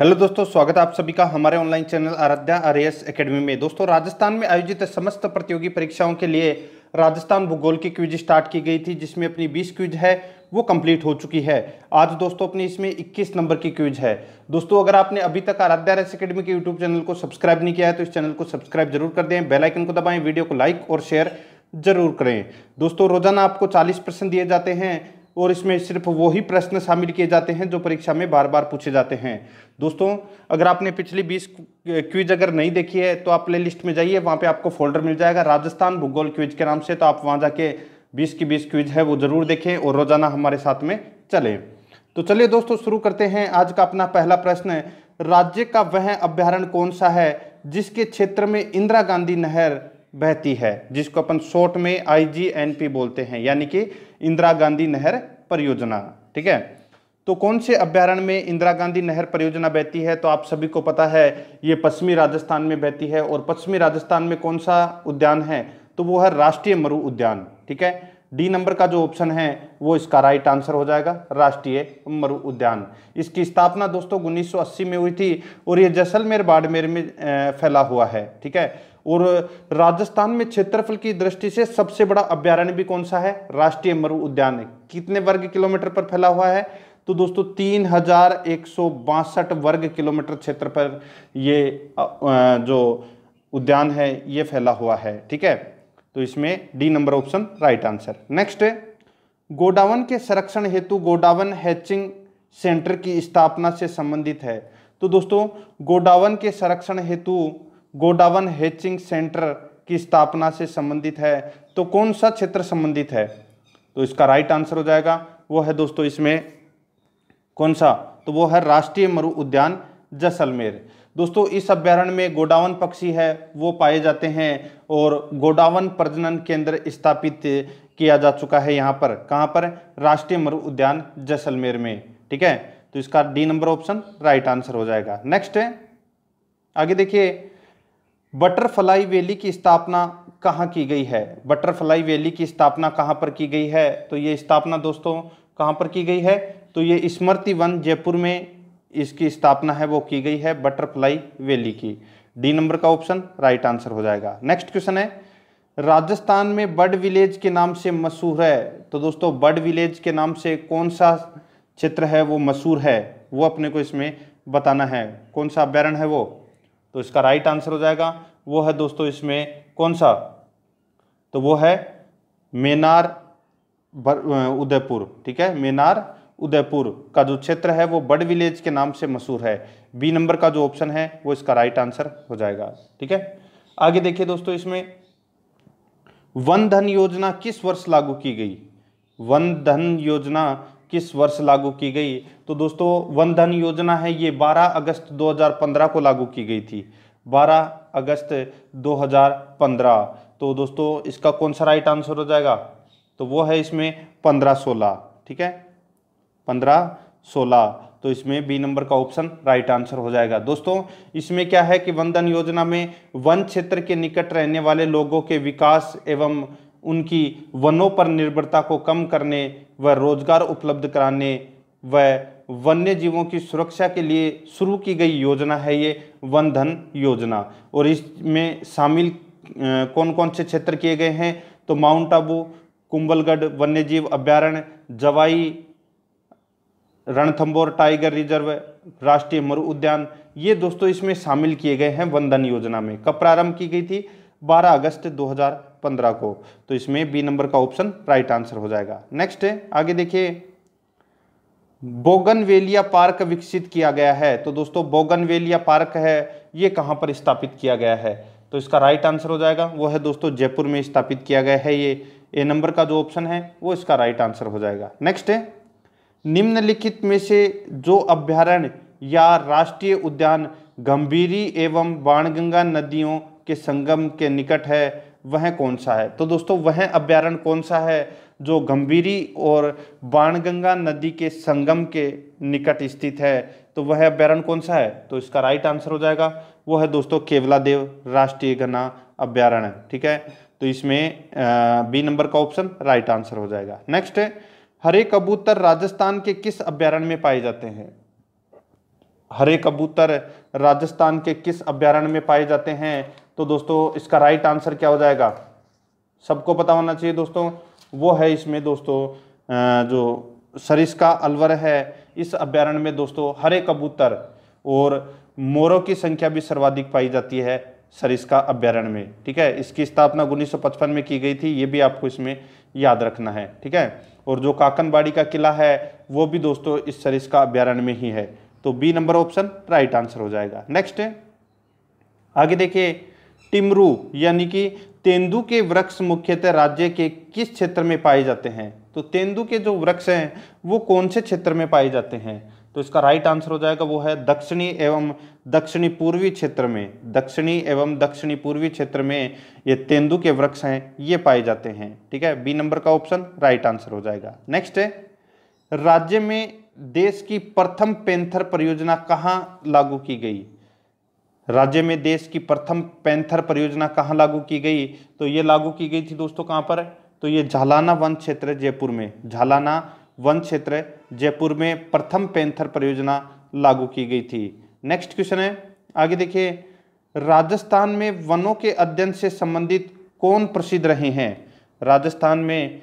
hello दोस्तों स्वागत है आप सभी का हमारे online channel Aradhya R S academy में दोस्तों राजस्थान में आयोजित समस्त प्रतियोगी परीक्षाओं के लिए राजस्थान भूगोल की क्विज स्टार्ट की गई थी जिसमें अपनी 20 क्विज है वो कंप्लीट हो चुकी है आज दोस्तों अपनी इसमें 21 नंबर की क्विज है दोस्तों अगर आपने अभी तक आराध्या रेस अकेडमी के यूट्यूब चैनल को सब्सक्राइब नहीं किया है तो इस चैनल को सब्सक्राइब जरूर कर दें बेलाइकन को दबाएँ वीडियो को लाइक और शेयर जरूर करें दोस्तों रोजाना आपको चालीस दिए जाते हैं और इसमें सिर्फ वही प्रश्न शामिल किए जाते हैं जो परीक्षा में बार बार पूछे जाते हैं दोस्तों अगर आपने पिछली बीस क्विज अगर नहीं देखी है तो आप प्ले लिस्ट में जाइए वहाँ पे आपको फोल्डर मिल जाएगा राजस्थान भूगोल क्विज के नाम से तो आप वहाँ जाके बीस की बीस क्विज है वो ज़रूर देखें और रोज़ाना हमारे साथ में चलें तो चलिए दोस्तों शुरू करते हैं आज का अपना पहला प्रश्न राज्य का वह अभ्यारण्य कौन सा है जिसके क्षेत्र में इंदिरा गांधी नहर बहती है जिसको अपन शॉर्ट में आईजीएनपी बोलते हैं यानी कि इंदिरा गांधी नहर परियोजना ठीक है तो कौन से अभ्यारण में इंदिरा गांधी नहर परियोजना बहती है तो आप सभी को पता है ये पश्चिमी राजस्थान में बहती है और पश्चिमी राजस्थान में कौन सा उद्यान है तो वो है राष्ट्रीय मरु उद्यान ठीक है डी नंबर का जो ऑप्शन है वो इसका राइट आंसर हो जाएगा राष्ट्रीय मरु उद्यान इसकी स्थापना दोस्तों 1980 में हुई थी और ये जैसलमेर बाड़मेर में फैला हुआ है ठीक है और राजस्थान में क्षेत्रफल की दृष्टि से सबसे बड़ा अभ्यारण्य भी कौन सा है राष्ट्रीय मरु उद्यान कितने वर्ग किलोमीटर पर फैला हुआ है तो दोस्तों तीन हजार एक सौ बासठ वर्ग किलोमीटर क्षेत्र पर ये जो उद्यान है ये फैला हुआ है ठीक है तो इसमें D number option right answer next गोडावन के संरक्षण हेतु गोडावन हैचिंग सेंटर की स्थापना से संबंधित है तो दोस्तों गोडावन के संरक्षण हेतु गोडावन हेचिंग सेंटर की स्थापना से संबंधित है तो कौन सा क्षेत्र संबंधित है तो इसका राइट आंसर हो जाएगा वो है दोस्तों इसमें कौन सा तो वो है राष्ट्रीय मरु उद्यान जैसलमेर दोस्तों इस अभ्यारण्य में गोडावन पक्षी है वो पाए जाते हैं और गोडावन प्रजनन केंद्र स्थापित किया जा चुका है यहाँ पर कहाँ पर राष्ट्रीय मरु उद्यान जैसलमेर में ठीक है तो इसका D number option right answer हो जाएगा नेक्स्ट है आगे देखिए बटरफ्लाई वैली की स्थापना कहाँ की गई है बटरफ्लाई वैली की स्थापना कहाँ पर की गई है तो ये स्थापना दोस्तों कहाँ पर की गई है तो ये स्मृति वन जयपुर में इसकी स्थापना है वो की गई है बटरफ्लाई वैली की डी नंबर का ऑप्शन राइट आंसर हो जाएगा नेक्स्ट क्वेश्चन है राजस्थान में बर्ड विलेज के नाम से मशहूर है तो दोस्तों बर्ड विलेज के नाम से कौन सा क्षेत्र है वो मशहूर है वो अपने को इसमें बताना है कौन सा अभ्यारण है वो तो इसका राइट आंसर हो जाएगा वो है दोस्तों इसमें कौन सा तो वो है मेनार उदयपुर ठीक है मेनार उदयपुर का जो क्षेत्र है वो बड़ विलेज के नाम से मशहूर है बी नंबर का जो ऑप्शन है वो इसका राइट आंसर हो जाएगा ठीक है आगे देखिए दोस्तों इसमें वन धन योजना किस वर्ष लागू की गई वन धन योजना किस वर्ष लागू की गई तो दोस्तों वन धन योजना है ये 12 अगस्त 2015 को लागू की गई थी 12 अगस्त 2015 तो दोस्तों इसका कौन सा राइट आंसर हो जाएगा तो वो है इसमें पंद्रह सोलह ठीक है पंद्रह सोलह तो इसमें बी नंबर का ऑप्शन राइट आंसर हो जाएगा दोस्तों इसमें क्या है कि वन धन योजना में वन क्षेत्र के निकट रहने वाले लोगों के विकास एवं उनकी वनों पर निर्भरता को कम करने व रोजगार उपलब्ध कराने व वन्य जीवों की सुरक्षा के लिए शुरू की गई योजना है ये वन धन योजना और इसमें शामिल कौन कौन से क्षेत्र किए गए हैं तो माउंट आबू कुंबलगढ़ जीव अभ्यारण्य जवाई रणथंबोर टाइगर रिजर्व राष्ट्रीय मरु उद्यान ये दोस्तों इसमें शामिल किए गए हैं वन धन योजना में कब प्रारंभ की गई थी 12 अगस्त 2015 को तो इसमें बी नंबर का ऑप्शन राइट आंसर हो जाएगा नेक्स्ट है आगे देखिए बोगनवेलिया पार्क विकसित किया गया है तो दोस्तों बोगनवेलिया पार्क है ये कहाँ पर स्थापित किया गया है तो इसका राइट आंसर हो जाएगा वो है दोस्तों जयपुर में स्थापित किया गया है ये ए नंबर का जो ऑप्शन है वो इसका राइट आंसर हो जाएगा नेक्स्ट है निम्नलिखित में से जो अभ्यारण्य या राष्ट्रीय उद्यान गंभीरी एवं बाणगंगा नदियों के संगम के निकट है वह कौन सा है तो दोस्तों वह अभ्यारण्य कौन सा है जो गंभीरी और बाणगंगा नदी के संगम के निकट स्थित है तो वह अभ्यारण्य कौन सा है तो इसका राइट आंसर हो जाएगा वो है दोस्तों केवला देव राष्ट्रीय घना अभ्यारण्य ठीक है तो इसमें बी नंबर का ऑप्शन राइट आंसर हो जाएगा नेक्स्ट है हरे कबूतर राजस्थान के किस अभ्यारण्य में पाए जाते हैं हरे कबूतर राजस्थान के किस अभ्यारण्य में पाए जाते हैं तो दोस्तों इसका राइट आंसर क्या हो जाएगा सबको पता होना चाहिए दोस्तों वो है इसमें दोस्तों जो सरिस्का अलवर है इस अभ्यारण्य में दोस्तों हरे कबूतर और मोरों की संख्या भी सर्वाधिक पाई जाती है सरिस्का अभ्यारण्य में ठीक है इसकी स्थापना उन्नीस में की गई थी ये भी आपको इसमें याद रखना है ठीक है और जो काकनबाड़ी का किला है वो भी दोस्तों इस सरिस्का अभ्यारण्य में ही है तो B number option right answer हो जाएगा नेक्स्ट आगे देखिए टिमरू यानी कि तेंदू के वृक्ष मुख्यतः राज्य के किस क्षेत्र में पाए जाते हैं तो तेंदू के जो वृक्ष हैं वो कौन से क्षेत्र में पाए जाते हैं तो इसका राइट आंसर हो जाएगा वो है दक्षिणी एवं दक्षिणी पूर्वी क्षेत्र में दक्षिणी एवं दक्षिणी पूर्वी क्षेत्र में ये तेंदू के वृक्ष हैं ये पाए जाते हैं ठीक है बी नंबर का ऑप्शन राइट आंसर हो जाएगा नेक्स्ट है राज्य में देश की प्रथम पेंथर परियोजना कहाँ लागू की गई राज्य में देश की प्रथम पैंथर परियोजना कहाँ लागू की गई तो ये लागू की गई थी दोस्तों कहाँ पर तो ये झालाना वन क्षेत्र जयपुर में झालाना वन क्षेत्र जयपुर में प्रथम पैंथर परियोजना लागू की गई थी नेक्स्ट क्वेश्चन है आगे देखिए राजस्थान में वनों के अध्ययन से संबंधित कौन प्रसिद्ध रहे हैं राजस्थान में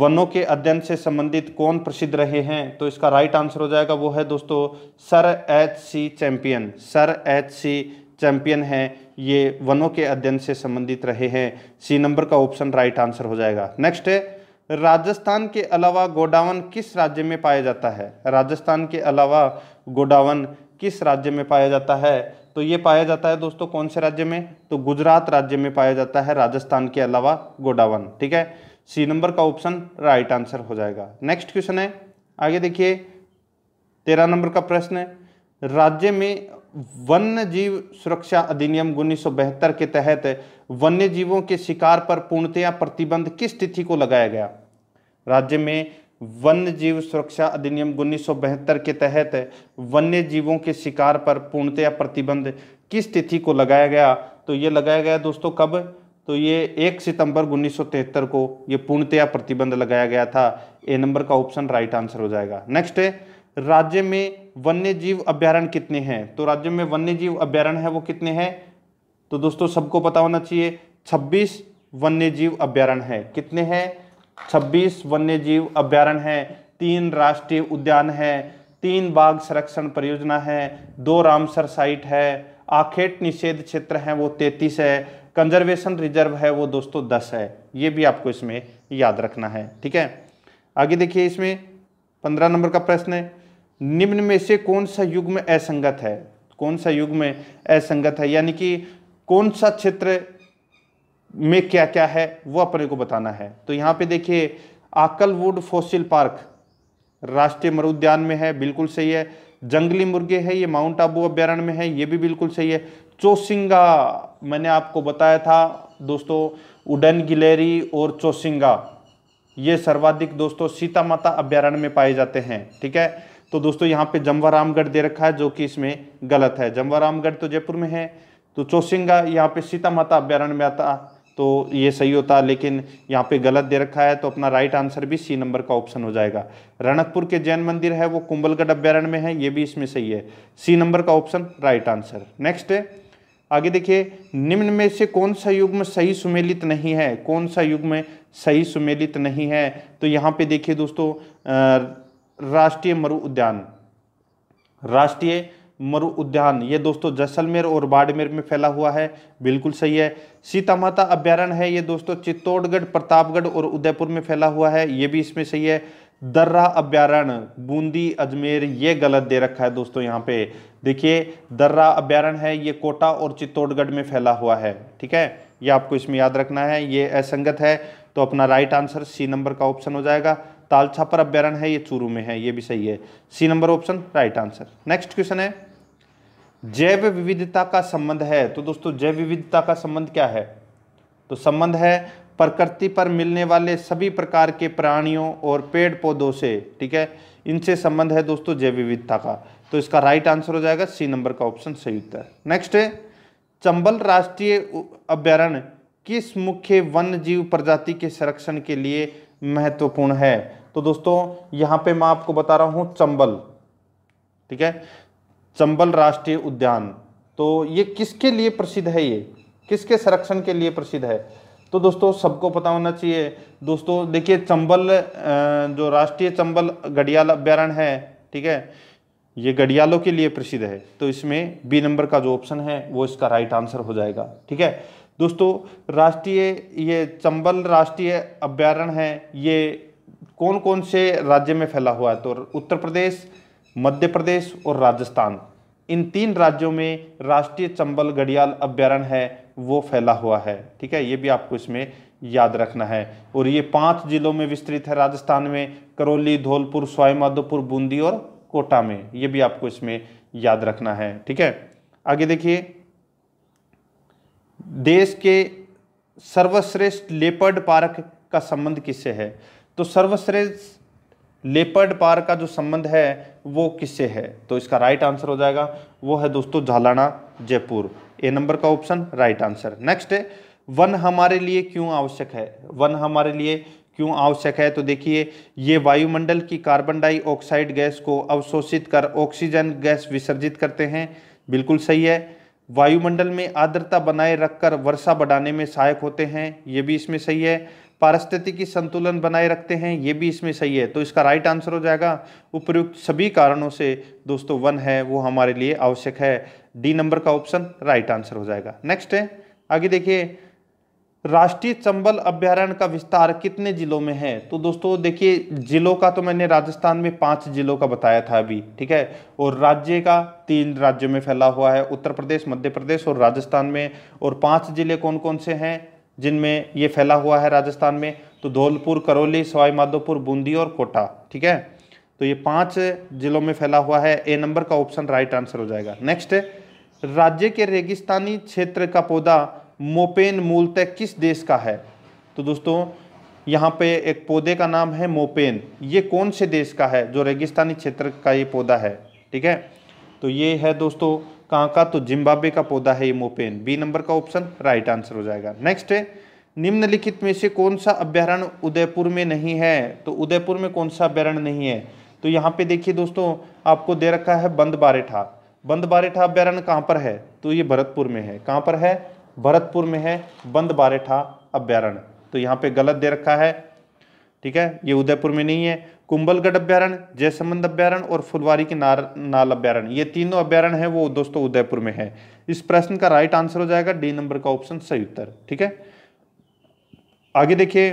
वनों के अध्ययन से संबंधित कौन प्रसिद्ध रहे हैं तो इसका राइट आंसर हो जाएगा वो है दोस्तों sir H C Champion sir H C Champion है ये वनों के अध्ययन से संबंधित रहे हैं सी नंबर का ऑप्शन राइट आंसर हो जाएगा नेक्स्ट है राजस्थान के अलावा गोडावन किस राज्य में पाया जाता है राजस्थान के अलावा गोडावन किस राज्य में पाया जाता है तो ये पाया जाता है दोस्तों कौन से राज्य में तो गुजरात राज्य में पाया जाता है राजस्थान के अलावा गोडावन ठीक है सी नंबर का ऑप्शन राइट आंसर हो जाएगा नेक्स्ट क्वेश्चन है आगे देखिए तेरह नंबर का प्रश्न है राज्य में वन्य जीव सुरक्षा अधिनियम उन्नीस के तहत वन्य जीवों के शिकार पर पूर्णतया प्रतिबंध किस तिथि को लगाया गया राज्य में वन्य जीव सुरक्षा अधिनियम उन्नीस के तहत वन्य जीवों के शिकार पर पूर्णतया प्रतिबंध किस तिथि को लगाया गया तो ये लगाया गया दोस्तों कब तो ये एक सितंबर उन्नीस को ये पूर्णतया प्रतिबंध लगाया गया था ए नंबर का ऑप्शन राइट आंसर हो जाएगा नेक्स्ट है राज्य में वन्य जीव अभ्यारण कितने हैं तो राज्य में वन्य जीव अभ्यारण है वो कितने हैं तो दोस्तों सबको पता होना चाहिए 26 वन्य जीव अभ्यारण है कितने हैं 26 वन्य जीव अभ्यारण्य है तीन राष्ट्रीय उद्यान है तीन बाघ संरक्षण परियोजना है दो रामसर साइट है आखेट निषेध क्षेत्र है वो 33 है कंजर्वेशन रिजर्व है वो दोस्तों दस है ये भी आपको इसमें याद रखना है ठीक है आगे देखिए इसमें पंद्रह नंबर का प्रश्न है निम्न में से कौन सा युग में असंगत है कौन सा युग में असंगत है यानी कि कौन सा क्षेत्र में क्या क्या है वो अपने को बताना है तो यहाँ पे देखिए आकलवुड फॉसिल पार्क राष्ट्रीय मरुद्यान में है बिल्कुल सही है जंगली मुर्गे है ये माउंट आबू अभ्यारण्य में है ये भी बिल्कुल सही है चोसिंगा मैंने आपको बताया था दोस्तों उडन गिलेरी और चोसिंगा ये सर्वाधिक दोस्तों सीता माता अभ्यारण्य में पाए जाते हैं ठीक है तो दोस्तों यहाँ पे जमवारामगढ़ दे रखा है जो कि इसमें गलत है जमवारामगढ़ तो जयपुर में है तो चौसिंगा यहाँ पे सीता माता अभ्यारण्य में आता तो ये सही होता लेकिन यहाँ पे गलत दे रखा है तो अपना राइट आंसर भी सी नंबर का ऑप्शन हो जाएगा रणकपुर के जैन मंदिर है वो कुंभलगढ़ अभ्यारण्य में है ये भी इसमें सही है सी नंबर का ऑप्शन राइट आंसर नेक्स्ट है आगे देखिए निम्न में से कौन सा युग्म सही सुमेलित नहीं है कौन सा युग्म सही सुमेलित नहीं है तो यहाँ पे देखिए दोस्तों राष्ट्रीय मरु उद्यान राष्ट्रीय मरु उद्यान ये दोस्तों जैसलमेर और बाड़मेर में फैला हुआ है बिल्कुल सही है सीता माता अभ्यारण्य है ये दोस्तों चित्तौड़गढ़ प्रतापगढ़ और उदयपुर में फैला हुआ है ये भी इसमें सही है दर्रा अभ्यारण बूंदी अजमेर ये गलत दे रखा है दोस्तों यहाँ पे देखिए दर्रा अभ्यारण है ये कोटा और चित्तौड़गढ़ में फैला हुआ है ठीक है ये आपको इसमें याद रखना है ये असंगत है तो अपना राइट आंसर सी नंबर का ऑप्शन हो जाएगा ताल छापर अभ्यारण है ये चूरू में है ये भी सही है C number option right answer next question है जैव विविधता का संबंध है तो दोस्तों जैव विविधता का संबंध क्या है तो संबंध है प्रकृति पर मिलने वाले सभी प्रकार के प्राणियों और पेड़ पौधों से ठीक है इनसे संबंध है दोस्तों जैव विविधता का तो इसका राइट आंसर हो जाएगा सी नंबर का ऑप्शन सही उत्तर नेक्स्ट है चंबल राष्ट्रीय अभ्यारण्य किस मुख्य वन्य जीव प्रजाति के संरक्षण के लिए महत्वपूर्ण है तो दोस्तों यहाँ पे मैं आपको बता रहा हूँ चंबल ठीक है चंबल राष्ट्रीय उद्यान तो ये किसके लिए प्रसिद्ध है ये किसके संरक्षण के लिए प्रसिद्ध है तो दोस्तों सबको पता होना चाहिए दोस्तों देखिए चंबल जो राष्ट्रीय चंबल घड़ियाल अभ्यारण्य है ठीक है ये घड़ियालों के लिए प्रसिद्ध है तो इसमें बी नंबर का जो ऑप्शन है वो इसका राइट आंसर हो जाएगा ठीक है दोस्तों राष्ट्रीय ये चंबल राष्ट्रीय अभ्यारण्य है ये कौन कौन से राज्य में फैला हुआ है तो उत्तर प्रदेश मध्य प्रदेश और राजस्थान इन तीन राज्यों में राष्ट्रीय चंबल घड़ियाल अभ्यारण्य है वो फैला हुआ है ठीक है ये भी आपको इसमें याद रखना है और ये पांच जिलों में विस्तृत है राजस्थान में करौली धौलपुर स्वाईमाधोपुर बूंदी और कोटा में ये भी आपको इसमें याद रखना है ठीक है आगे देखिए देश के सर्वश्रेष्ठ लेपर्ड पार्क का संबंध किससे है तो सर्वश्रेष्ठ लेपर्ड पार्क का जो संबंध है वो किससे है तो इसका राइट आंसर हो जाएगा वो है दोस्तों झालाना जयपुर ए नंबर का ऑप्शन राइट आंसर नेक्स्ट है वन हमारे लिए क्यों आवश्यक है वन हमारे लिए क्यों आवश्यक है तो देखिए ये वायुमंडल की कार्बन डाइऑक्साइड गैस को अवशोषित कर ऑक्सीजन गैस विसर्जित करते हैं बिल्कुल सही है वायुमंडल में आर्द्रता बनाए रखकर वर्षा बढ़ाने में सहायक होते हैं ये भी इसमें सही है पारिस्थितिकी संतुलन बनाए रखते हैं ये भी इसमें सही है तो इसका राइट आंसर हो जाएगा उपयुक्त सभी कारणों से दोस्तों वन है वो हमारे लिए आवश्यक है डी नंबर का ऑप्शन राइट आंसर हो जाएगा नेक्स्ट है आगे देखिए राष्ट्रीय चंबल अभ्यारण्य का विस्तार कितने जिलों में है तो दोस्तों देखिए जिलों का तो मैंने राजस्थान में पांच जिलों का बताया था अभी ठीक है और राज्य का तीन राज्यों में फैला हुआ है उत्तर प्रदेश मध्य प्रदेश और राजस्थान में और पांच जिले कौन कौन से हैं जिनमें ये फैला हुआ है राजस्थान में तो धौलपुर करौली सवाईमाधोपुर बूंदी और कोटा ठीक है तो ये पांच जिलों में फैला हुआ है ए नंबर का ऑप्शन राइट आंसर हो जाएगा नेक्स्ट राज्य के रेगिस्तानी क्षेत्र का पौधा मोपेन मूलतः किस देश का है तो दोस्तों यहाँ पे एक पौधे का नाम है मोपेन ये कौन से देश का है जो रेगिस्तानी क्षेत्र का ये पौधा है ठीक है तो ये है दोस्तों का तो जिम्बाब्वे का पौधा है ये मोपेन बी नंबर का ऑप्शन राइट आंसर हो जाएगा नेक्स्ट है निम्नलिखित में से कौन सा अभ्यारण्य उदयपुर में नहीं है तो उदयपुर में कौन सा अभ्यारण्य नहीं है तो यहाँ पे देखिए दोस्तों आपको दे रखा है बंद बारेठा बंद बारेठा अभ्यारण्य कहाँ पर है तो ये भरतपुर में है कहाँ पर है भरतपुर में है बंद बारेठा अभ्यारण्य तो यहाँ पे गलत दे रखा है ठीक है ये उदयपुर में नहीं है कुंभलगढ़ अभ्यारण्य जयसमंद अभ्यारण्य और फुलवारी के नार नाल अभ्यारण्य ये तीनों अभ्यारण्य है वो दोस्तों उदयपुर में है इस प्रश्न का राइट आंसर हो जाएगा डी नंबर का ऑप्शन सही उत्तर ठीक है आगे देखिए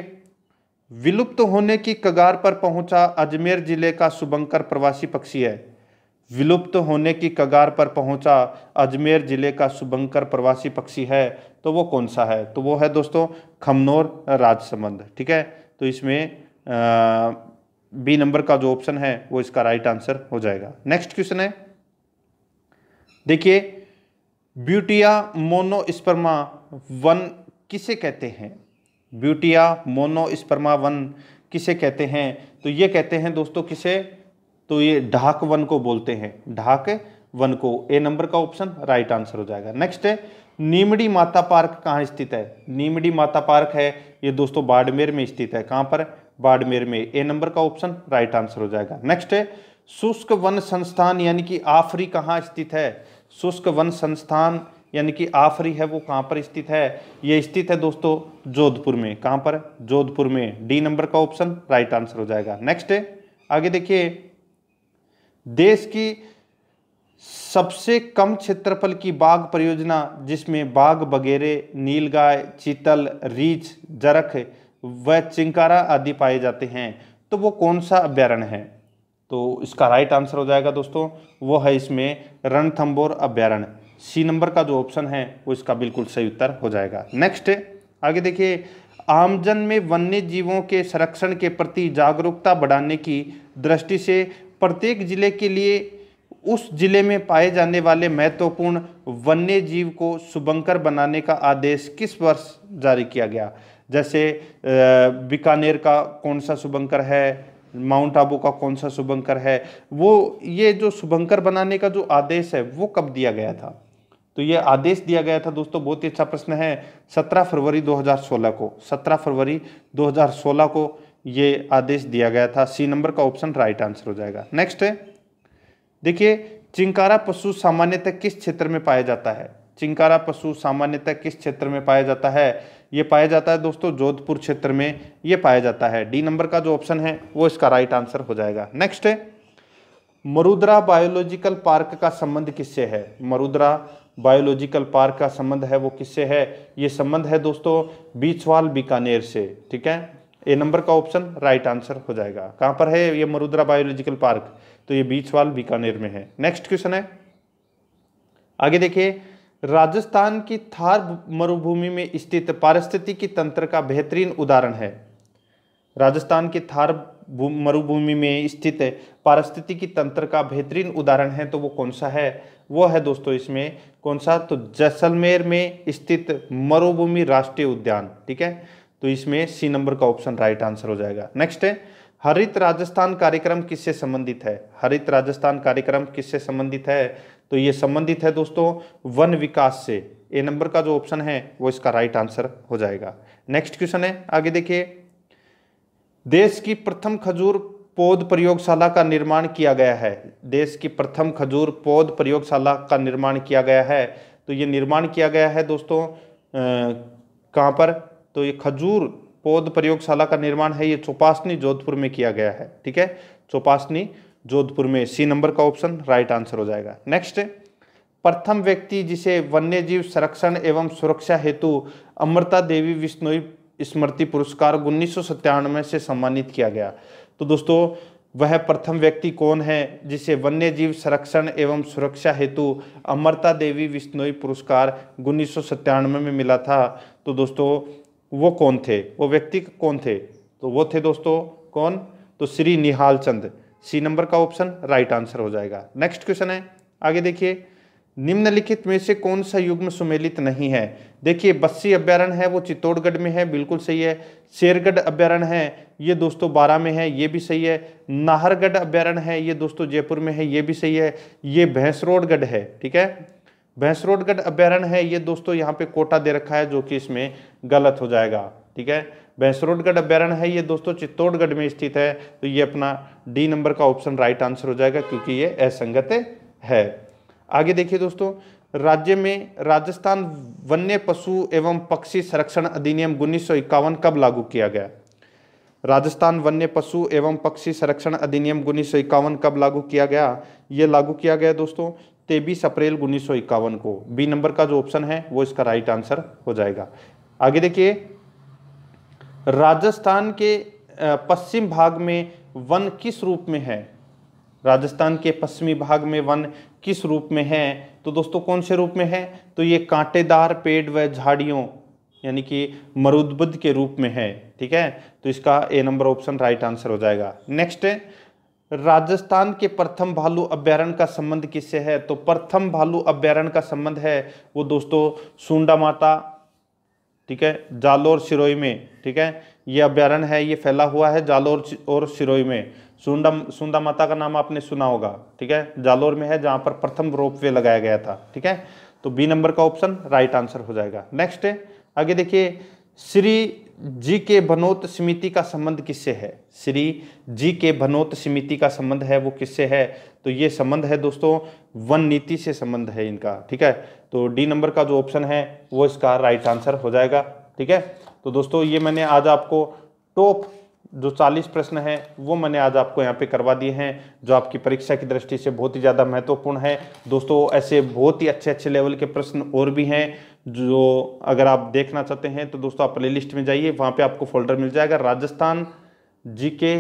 विलुप्त होने की कगार पर पहुंचा अजमेर जिले का शुभंकर प्रवासी पक्षी है विलुप्त होने की कगार पर पहुंचा अजमेर जिले का शुभंकर प्रवासी पक्षी है तो वो कौन सा है तो वो है दोस्तों खमनोर राजसमंद ठीक है तो इसमें बी नंबर का जो ऑप्शन है वो इसका राइट आंसर हो जाएगा नेक्स्ट क्वेश्चन है देखिए ब्यूटिया मोनोस्पर्मा वन किसे कहते हैं ब्यूटिया मोनोस्पर्मा वन किसे कहते हैं तो ये कहते हैं दोस्तों किसे तो ये ढाक वन को बोलते हैं ढाक वन को ए नंबर का ऑप्शन राइट आंसर हो जाएगा नेक्स्ट है नीमड़ी माता पार्क कहाँ स्थित है नीमड़ी माता पार्क है ये दोस्तों बाड़मेर में स्थित है कहाँ पर बाड़मेर में ए नंबर का ऑप्शन राइट आंसर हो जाएगा नेक्स्ट है शुष्क वन संस्थान यानी कि आफरी कहाँ स्थित है शुष्क वन संस्थान यानी कि आफरी है वो कहाँ पर स्थित है ये स्थित है दोस्तों जोधपुर में कहाँ पर जोधपुर में डी नंबर का ऑप्शन राइट आंसर हो जाएगा नेक्स्ट है आगे देखिए देश की सबसे कम क्षेत्रफल की बाघ परियोजना जिसमें बाघ बगेरे नीलगाय चीतल रीछ जरख व चिंकारा आदि पाए जाते हैं तो वो कौन सा अभ्यारण्य है तो इसका राइट आंसर हो जाएगा दोस्तों वो है इसमें रणथम्बोर अभ्यारण्य सी नंबर का जो ऑप्शन है वो इसका बिल्कुल सही उत्तर हो जाएगा नेक्स्ट आगे देखिए आमजन में वन्य जीवों के संरक्षण के प्रति जागरूकता बढ़ाने की दृष्टि से प्रत्येक जिले के लिए उस जिले में पाए जाने वाले महत्वपूर्ण वन्य जीव को शुभंकर बनाने का आदेश किस वर्ष जारी किया गया जैसे बीकानेर का कौन सा शुभंकर है माउंट आबू का कौन सा शुभंकर है वो ये जो शुभंकर बनाने का जो आदेश है वो कब दिया गया था तो ये आदेश दिया गया था दोस्तों बहुत ही अच्छा प्रश्न है 17 फरवरी 2016 को 17 फरवरी 2016 को ये आदेश दिया गया था सी नंबर का ऑप्शन राइट आंसर हो जाएगा नेक्स्ट है देखिए चिंकारा पशु सामान्यतः किस क्षेत्र में पाया जाता है चिंकारा पशु सामान्यतः किस क्षेत्र में पाया जाता है ये पाया जाता है दोस्तों जोधपुर क्षेत्र में ये पाया जाता है डी नंबर का जो ऑप्शन है वो इसका राइट आंसर हो जाएगा नेक्स्ट है मरुद्रा बायोलॉजिकल पार्क का संबंध किससे है मरुद्रा बायोलॉजिकल पार्क का संबंध है वो किससे है ये संबंध है दोस्तों बीचवाल बीकानेर से ठीक है ए नंबर का ऑप्शन राइट आंसर हो जाएगा कहां पर है ये मरुद्रा बायोलॉजिकल पार्क तो ये बीचवाल बीकानेर में है नेक्स्ट क्वेश्चन है आगे देखिए राजस्थान की थार मरुभूमि में स्थित पारिस्थितिकी तंत्र का बेहतरीन उदाहरण है राजस्थान की थार मरुभूमि में स्थित पारिस्थितिकी तंत्र का बेहतरीन उदाहरण है तो वो कौन सा है वो है दोस्तों इसमें कौन सा तो जैसलमेर में स्थित मरुभूमि राष्ट्रीय उद्यान ठीक है तो इसमें सी नंबर का ऑप्शन राइट आंसर हो जाएगा नेक्स्ट है हरित राजस्थान कार्यक्रम किससे संबंधित है हरित राजस्थान कार्यक्रम किससे संबंधित है तो ये संबंधित है दोस्तों वन विकास से ए नंबर का जो ऑप्शन है वो इसका राइट आंसर हो जाएगा नेक्स्ट क्वेश्चन है आगे देखिए देश की प्रथम खजूर पौध प्रयोगशाला का निर्माण किया गया है देश की प्रथम खजूर पौध प्रयोगशाला का निर्माण किया गया है तो ये निर्माण किया गया है दोस्तों कहाँ पर तो ये खजूर पौध प्रयोगशाला का निर्माण है ये चौपासनी जोधपुर में किया गया है ठीक है चौपासनी जोधपुर में सी नंबर का ऑप्शन राइट आंसर हो जाएगा नेक्स्ट प्रथम व्यक्ति जिसे वन्य जीव संरक्षण एवं सुरक्षा हेतु अमृता देवी विष्णोई स्मृति पुरस्कार उन्नीस से सम्मानित किया गया तो दोस्तों वह प्रथम व्यक्ति कौन है जिसे वन्य जीव संरक्षण एवं सुरक्षा हेतु अमृता देवी विष्णोई पुरस्कार उन्नीस में मिला था तो दोस्तों वो कौन थे वो व्यक्ति कौन थे तो वो थे दोस्तों कौन तो श्री निहाल चंद सी नंबर का ऑप्शन राइट आंसर हो जाएगा नेक्स्ट क्वेश्चन है आगे देखिए निम्नलिखित में से कौन सा युग्म सुमेलित नहीं है देखिए बस्सी अभ्यारण है वो चित्तौड़गढ़ में है बिल्कुल सही है शेरगढ़ अभ्यारण्य है ये दोस्तों बारह में है ये भी सही है नाहरगढ़ अभ्यारण्य है ये दोस्तों जयपुर में है ये भी सही है ये भैंसरोडगढ़ है ठीक है भैंसरोडगढ़ अभ्यारण्य है ये दोस्तों यहाँ पे कोटा दे रखा है जो कि इसमें गलत हो जाएगा ठीक है भैंसरोडगढ़ अभ्यारण है ये दोस्तों चित्तौड़गढ़ में स्थित है तो ये अपना डी नंबर का ऑप्शन राइट आंसर हो जाएगा क्योंकि ये असंगत है आगे देखिए दोस्तों राज्य में राजस्थान वन्य पशु एवं पक्षी संरक्षण अधिनियम उन्नीस कब लागू किया गया राजस्थान वन्य पशु एवं पक्षी संरक्षण अधिनियम उन्नीस कब लागू किया गया ये लागू किया गया दोस्तों तेईस अप्रैल उन्नीस को बी नंबर का जो ऑप्शन है वो इसका राइट आंसर हो जाएगा आगे देखिए राजस्थान के पश्चिम भाग में वन किस रूप में है राजस्थान के पश्चिमी भाग में वन किस रूप में है तो दोस्तों कौन से रूप में है तो ये कांटेदार पेड़ व झाड़ियों यानी कि मरुदबुद के रूप में है ठीक है तो इसका A number option right answer हो जाएगा नेक्स्ट राजस्थान के प्रथम भालू अभ्यारण का संबंध किससे है तो प्रथम भालू अभ्यारण का संबंध है वो दोस्तों सूंडा माता ठीक है जालोर सिरोई में ठीक है ये अभ्यारण है ये फैला हुआ है जालोर और सिरोई में सुंडा सुंडा माता का नाम आपने सुना होगा ठीक है जालोर में है जहाँ पर प्रथम रोप वे लगाया गया था ठीक है तो बी नंबर का ऑप्शन राइट आंसर हो जाएगा नेक्स्ट आगे देखिए श्री जी के भनोत समिति का संबंध किससे है श्री जी के भनोत समिति का संबंध है वो किससे है तो ये संबंध है दोस्तों वन नीति से संबंध है इनका ठीक है तो डी नंबर का जो ऑप्शन है वो इसका राइट आंसर हो जाएगा ठीक है तो दोस्तों ये मैंने आज आपको टॉप जो 40 प्रश्न है वो मैंने आज आपको यहाँ पे करवा दिए हैं जो आपकी परीक्षा की दृष्टि से बहुत ही ज़्यादा महत्वपूर्ण है दोस्तों ऐसे बहुत ही अच्छे अच्छे लेवल के प्रश्न और भी हैं जो अगर आप देखना चाहते हैं तो दोस्तों आप प्ले लिस्ट में जाइए वहाँ पर आपको फोल्डर मिल जाएगा राजस्थान जी के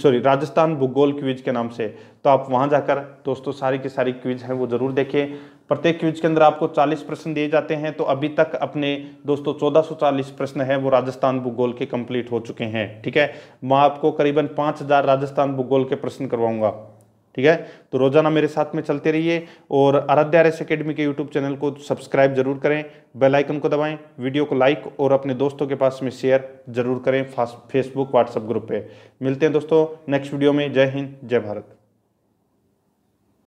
सॉरी राजस्थान भूगोल क्विज के नाम से तो आप वहां जाकर दोस्तों सारी की सारी क्विज हैं वो जरूर देखें प्रत्येक क्विज के अंदर आपको 40 प्रश्न दिए जाते हैं तो अभी तक अपने दोस्तों 1440 प्रश्न हैं वो राजस्थान भूगोल के कंप्लीट हो चुके हैं ठीक है मैं आपको करीबन 5000 राजस्थान भूगोल के प्रश्न करवाऊंगा ठीक है तो रोजाना मेरे साथ में चलते रहिए और आराध्या आर एस अकेडमी के यूट्यूब चैनल को सब्सक्राइब जरूर करें बेल आइकन को दबाएं वीडियो को लाइक और अपने दोस्तों के पास में शेयर जरूर करें फेसबुक व्हाट्सएप ग्रुप पे मिलते हैं दोस्तों नेक्स्ट वीडियो में जय हिंद जय भारत